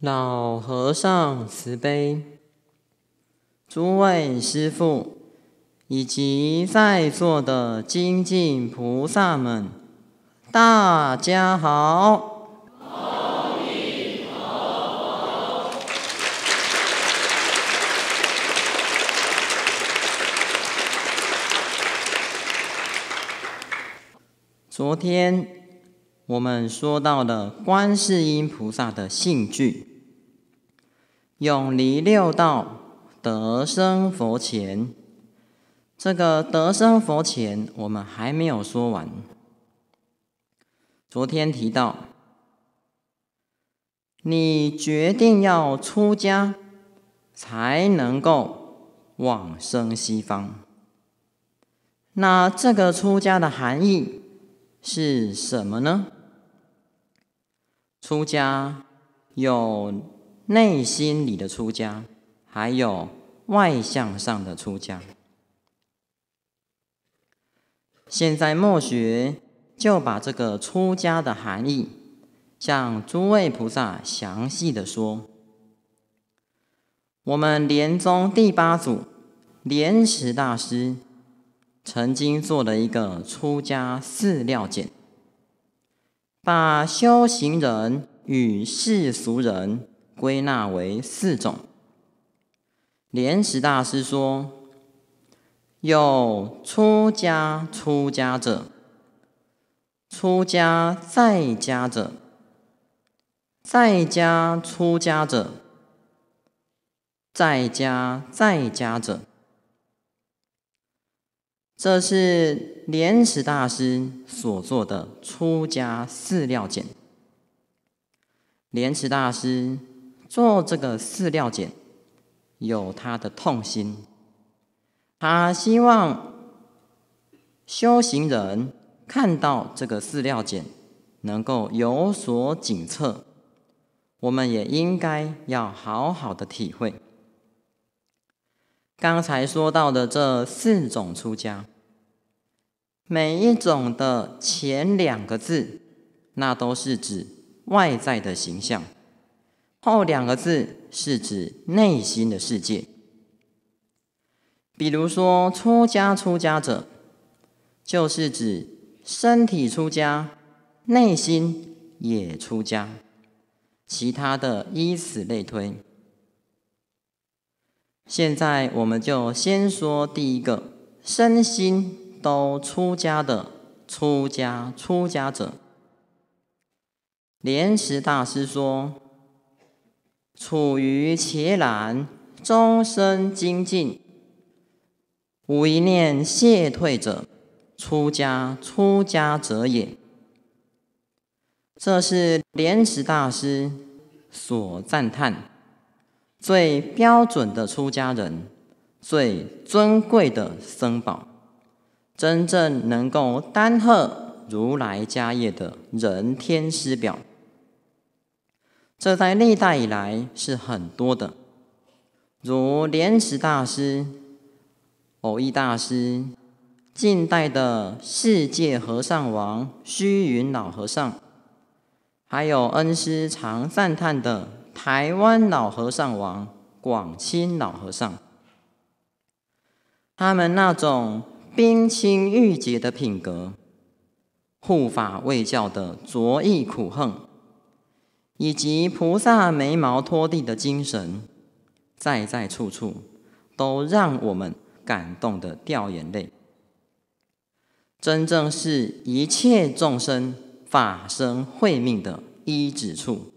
老和尚慈悲，诸位师父以及在座的精进菩萨们，大家好。昨天。我们说到的观世音菩萨的性句，永离六道，得生佛前。这个得生佛前，我们还没有说完。昨天提到，你决定要出家，才能够往生西方。那这个出家的含义是什么呢？出家有内心里的出家，还有外向上的出家。现在墨学就把这个出家的含义，向诸位菩萨详细的说。我们莲宗第八祖莲池大师曾经做了一个出家四料简。把修行人与世俗人归纳为四种。莲池大师说：“有出家出家者，出家在家者，在家出家者，在家在家者。”这是莲池大师所做的出家饲料简。莲池大师做这个饲料简，有他的痛心，他希望修行人看到这个饲料简，能够有所警策。我们也应该要好好的体会。刚才说到的这四种出家，每一种的前两个字，那都是指外在的形象；后两个字是指内心的世界。比如说，出家出家者，就是指身体出家，内心也出家。其他的依此类推。现在我们就先说第一个，身心都出家的出家出家者。莲池大师说：“处于且懒，终身精进，无一念懈退者，出家出家者也。”这是莲池大师所赞叹。最标准的出家人，最尊贵的僧宝，真正能够担荷如来家业的人天师表，这在历代以来是很多的，如莲池大师、偶益大师，近代的世界和尚王虚云老和尚，还有恩师常赞叹的。台湾老和尚王广清老和尚，他们那种冰清玉洁的品格、护法卫教的卓意苦恨，以及菩萨眉毛拖地的精神，在在处处都让我们感动的掉眼泪。真正是一切众生法身慧命的依止处。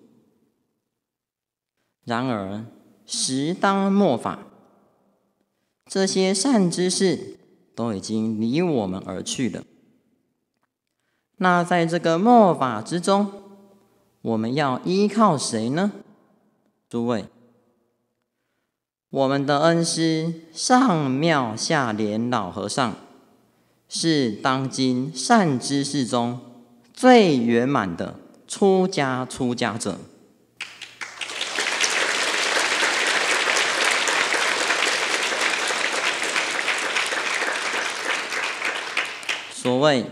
然而时当末法，这些善知识都已经离我们而去了。那在这个末法之中，我们要依靠谁呢？诸位，我们的恩师上妙下莲老和尚，是当今善知识中最圆满的出家出家者。所谓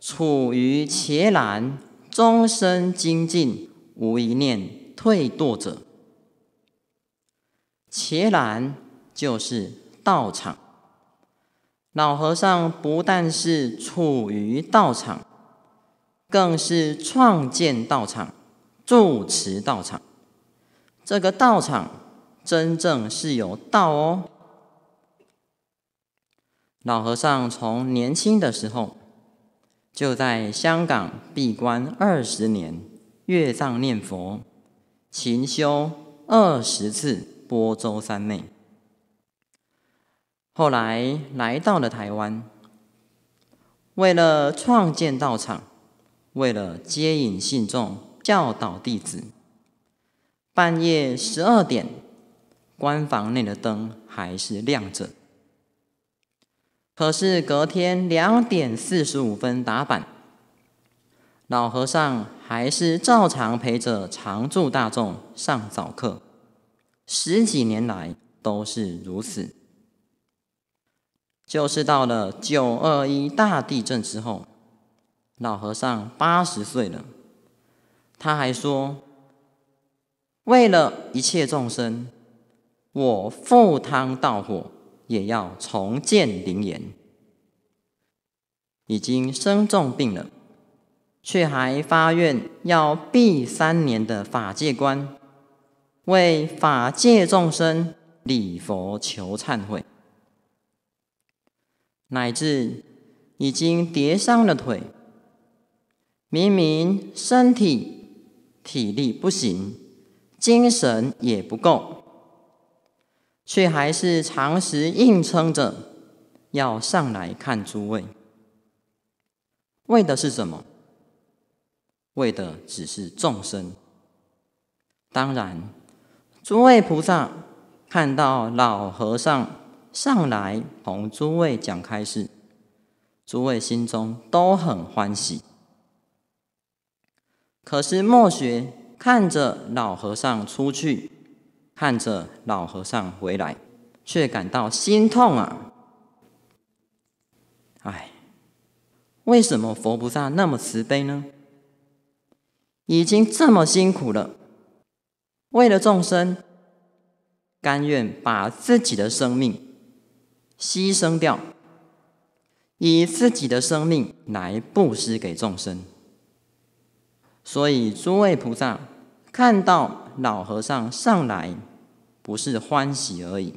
处于且兰，终身精进，无一念退堕者。且兰就是道场。老和尚不但是处于道场，更是创建道场、住持道场。这个道场真正是有道哦。老和尚从年轻的时候就在香港闭关二十年，月藏念佛，勤修二十次波州三昧。后来来到了台湾，为了创建道场，为了接引信众、教导弟子，半夜十二点，关房内的灯还是亮着。可是隔天两点四十五分打板，老和尚还是照常陪着常住大众上早课，十几年来都是如此。就是到了九二一大地震之后，老和尚八十岁了，他还说：“为了一切众生，我赴汤蹈火。”也要重建灵岩，已经生重病了，却还发愿要闭三年的法界观，为法界众生礼佛求忏悔，乃至已经跌伤了腿，明明身体体力不行，精神也不够。却还是常时硬撑着要上来看诸位，为的是什么？为的只是众生。当然，诸位菩萨看到老和尚上来同诸位讲开示，诸位心中都很欢喜。可是莫学看着老和尚出去。看着老和尚回来，却感到心痛啊！哎，为什么佛菩萨那么慈悲呢？已经这么辛苦了，为了众生，甘愿把自己的生命牺牲掉，以自己的生命来布施给众生。所以诸位菩萨看到。老和尚上来不是欢喜而已，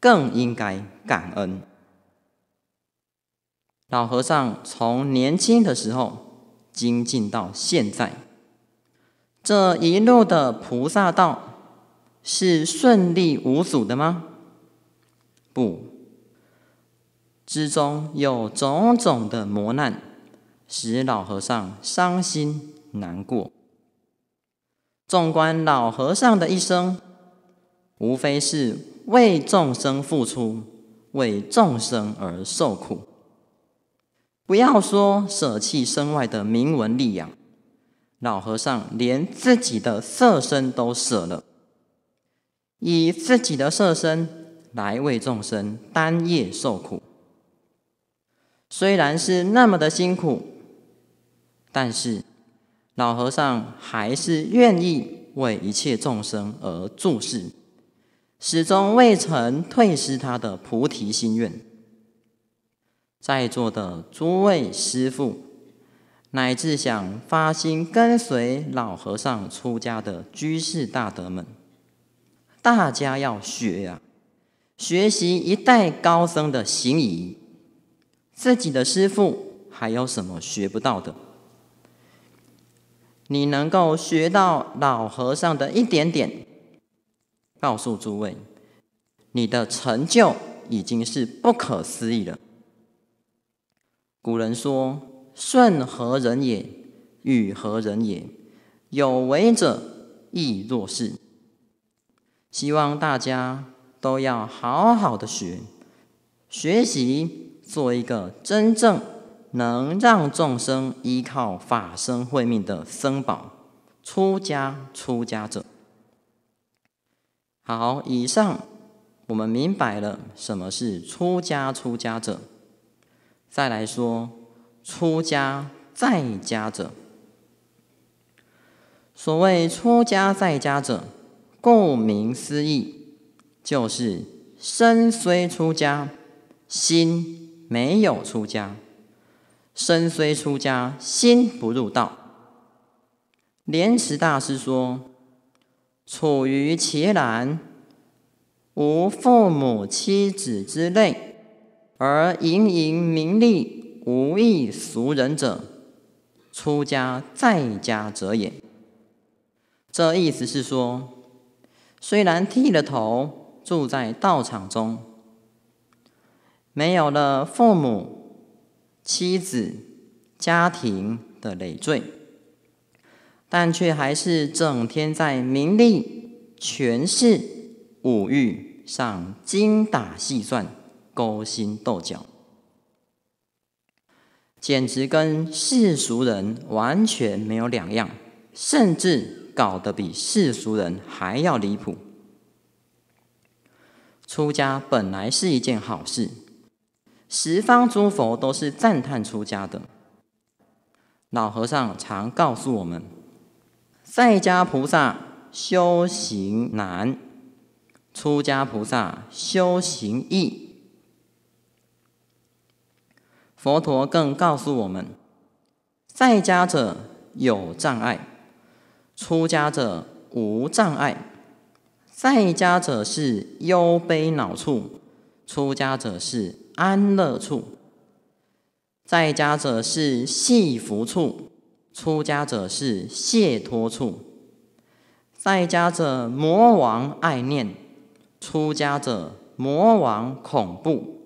更应该感恩。老和尚从年轻的时候精进到现在，这一路的菩萨道是顺利无阻的吗？不，之中有种种的磨难，使老和尚伤心难过。纵观老和尚的一生，无非是为众生付出，为众生而受苦。不要说舍弃身外的名闻利养，老和尚连自己的色身都舍了，以自己的色身来为众生担业受苦。虽然是那么的辛苦，但是。老和尚还是愿意为一切众生而注视，始终未曾退失他的菩提心愿。在座的诸位师父，乃至想发心跟随老和尚出家的居士大德们，大家要学呀，学习一代高僧的行仪，自己的师父还有什么学不到的？你能够学到老和尚的一点点，告诉诸位，你的成就已经是不可思议了。古人说：“顺何人也？与何人也？有为者亦若是。”希望大家都要好好的学，学习做一个真正。能让众生依靠法身慧命的僧宝，出家出家者。好，以上我们明白了什么是出家出家者。再来说出家在家者。所谓出家在家者，顾名思义，就是身虽出家，心没有出家。身虽出家，心不入道。莲池大师说：“处于其然，无父母妻子之类，而盈盈名利，无异俗人者，出家在家者也。”这意思是说，虽然剃了头，住在道场中，没有了父母。妻子、家庭的累赘，但却还是整天在名利、权势、五欲上精打细算、勾心斗角，简直跟世俗人完全没有两样，甚至搞得比世俗人还要离谱。出家本来是一件好事。十方诸佛都是赞叹出家的。老和尚常告诉我们，在家菩萨修行难，出家菩萨修行易。佛陀更告诉我们，在家者有障碍，出家者无障碍。在家者是忧悲恼处，出家者是安乐处，在家者是系福处；出家者是解脱处，在家者魔王爱念，出家者魔王恐怖，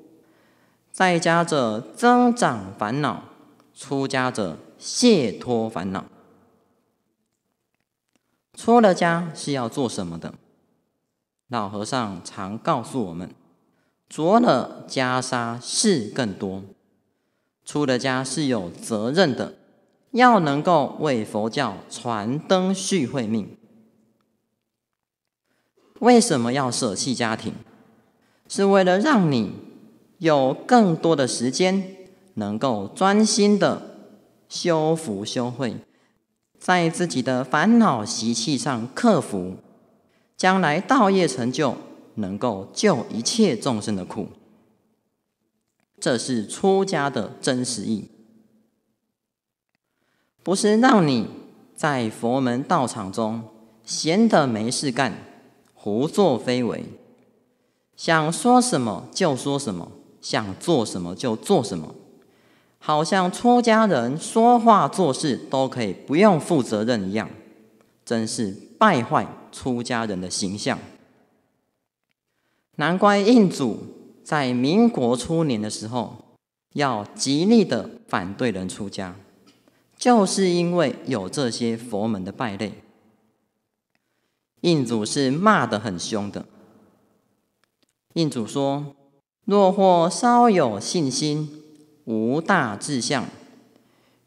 在家者增长烦恼，出家者解脱烦恼。出了家是要做什么的？老和尚常告诉我们。着了袈裟事更多，出的家是有责任的，要能够为佛教传灯续慧命。为什么要舍弃家庭？是为了让你有更多的时间，能够专心的修福修慧，在自己的烦恼习气上克服，将来道业成就。能够救一切众生的苦，这是出家的真实意，不是让你在佛门道场中闲的没事干，胡作非为，想说什么就说什么，想做什么就做什么，好像出家人说话做事都可以不用负责任一样，真是败坏出家人的形象。难怪印主在民国初年的时候，要极力的反对人出家，就是因为有这些佛门的败类。印主是骂得很凶的。印主说：“若或稍有信心，无大志向，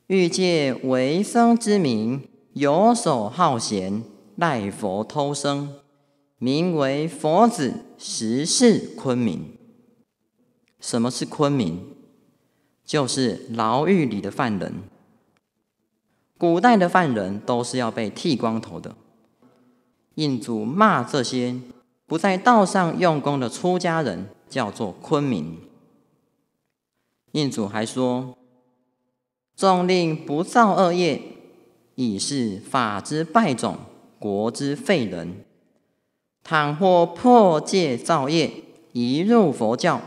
欲借为僧之名，游手好闲，赖佛偷生。”名为佛子，实是昆明。什么是昆明？就是牢狱里的犯人。古代的犯人都是要被剃光头的。印主骂这些不在道上用功的出家人叫做昆明。印主还说：“众令不造恶业，已是法之败种，国之废人。”倘或破戒造业，移入佛教，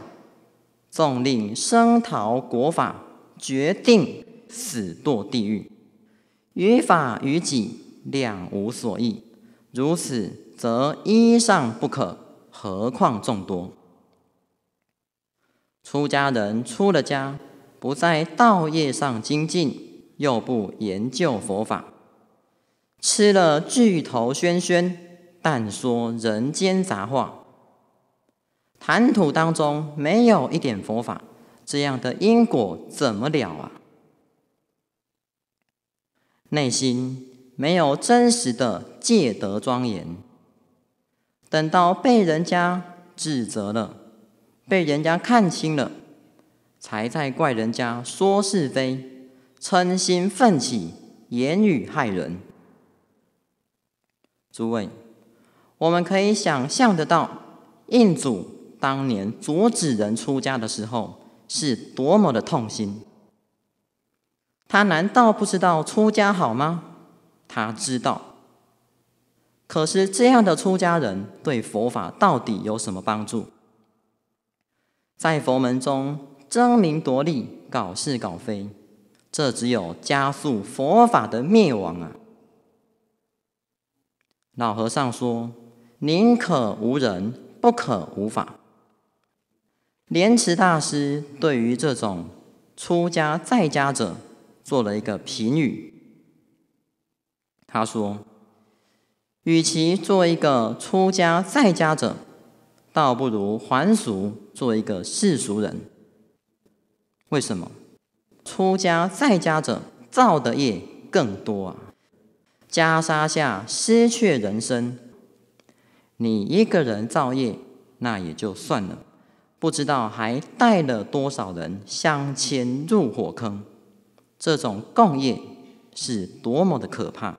纵令声讨国法，决定死堕地狱。于法于己两无所益。如此则一上不可，何况众多？出家人出了家，不在道业上精进，又不研究佛法，吃了巨头轩轩。但说人间杂话，谈吐当中没有一点佛法，这样的因果怎么了啊？内心没有真实的戒德庄严，等到被人家指责了，被人家看清了，才在怪人家说是非，嗔心奋起，言语害人。诸位。我们可以想象得到，印祖当年阻止人出家的时候是多么的痛心。他难道不知道出家好吗？他知道，可是这样的出家人对佛法到底有什么帮助？在佛门中争名夺利、搞是搞非，这只有加速佛法的灭亡啊！老和尚说。宁可无人，不可无法。莲池大师对于这种出家在家者做了一个评语。他说：“与其做一个出家在家者，倒不如还俗做一个世俗人。为什么？出家在家者造的业更多啊！袈裟下失去人身。”你一个人造业，那也就算了，不知道还带了多少人相牵入火坑。这种共业是多么的可怕！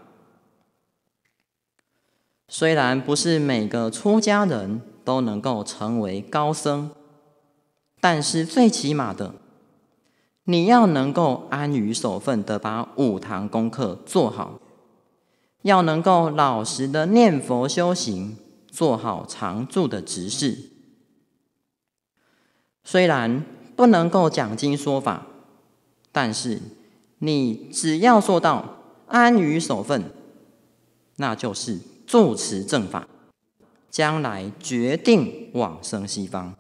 虽然不是每个出家人都能够成为高僧，但是最起码的，你要能够安于守份的把五堂功课做好，要能够老实的念佛修行。做好常住的执事，虽然不能够讲经说法，但是你只要做到安于守份，那就是住持正法，将来决定往生西方。